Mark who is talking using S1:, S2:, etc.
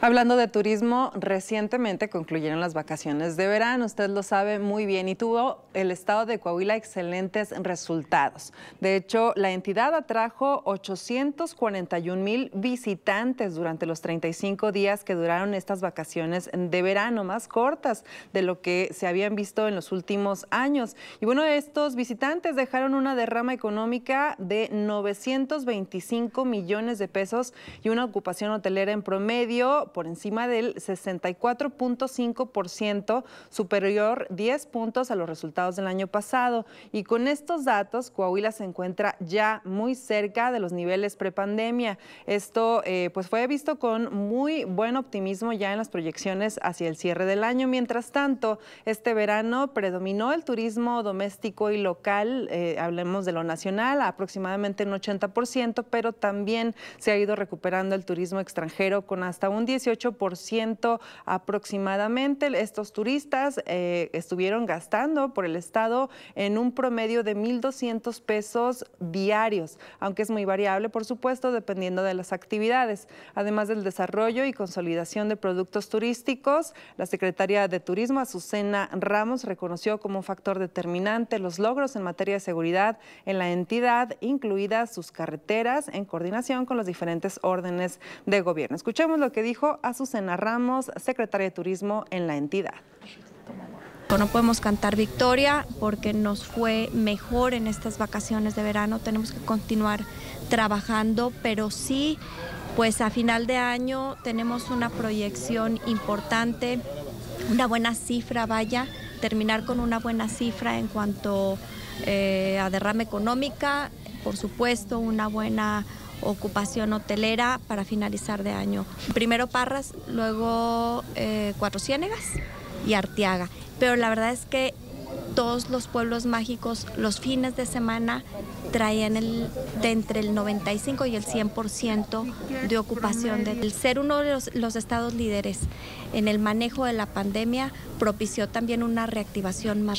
S1: Hablando de turismo, recientemente concluyeron las vacaciones de verano, usted lo sabe muy bien, y tuvo el estado de Coahuila excelentes resultados. De hecho, la entidad atrajo 841 mil visitantes durante los 35 días que duraron estas vacaciones de verano, más cortas de lo que se habían visto en los últimos años. Y bueno, estos visitantes dejaron una derrama económica de 925 millones de pesos y una ocupación hotelera en promedio por encima del 64.5%, superior 10 puntos a los resultados del año pasado. Y con estos datos, Coahuila se encuentra ya muy cerca de los niveles prepandemia. Esto eh, pues fue visto con muy buen optimismo ya en las proyecciones hacia el cierre del año. Mientras tanto, este verano predominó el turismo doméstico y local, eh, hablemos de lo nacional, aproximadamente un 80%, pero también se ha ido recuperando el turismo extranjero con hasta un 10 18% aproximadamente. Estos turistas eh, estuvieron gastando por el Estado en un promedio de 1.200 pesos diarios, aunque es muy variable, por supuesto, dependiendo de las actividades. Además del desarrollo y consolidación de productos turísticos, la secretaria de Turismo, Azucena Ramos, reconoció como un factor determinante los logros en materia de seguridad en la entidad, incluidas sus carreteras, en coordinación con los diferentes órdenes de gobierno. Escuchemos lo que dijo a Azucena Ramos, secretaria de Turismo en la entidad.
S2: No podemos cantar victoria porque nos fue mejor en estas vacaciones de verano. Tenemos que continuar trabajando, pero sí, pues a final de año tenemos una proyección importante, una buena cifra, vaya, terminar con una buena cifra en cuanto eh, a derrame económica, por supuesto, una buena ocupación hotelera para finalizar de año. Primero Parras, luego eh, Cuatro Ciénegas y Arteaga. Pero la verdad es que todos los pueblos mágicos los fines de semana traían el, de entre el 95 y el 100% de ocupación. El ser uno de los, los, estados líderes en el manejo de la pandemia propició también una reactivación más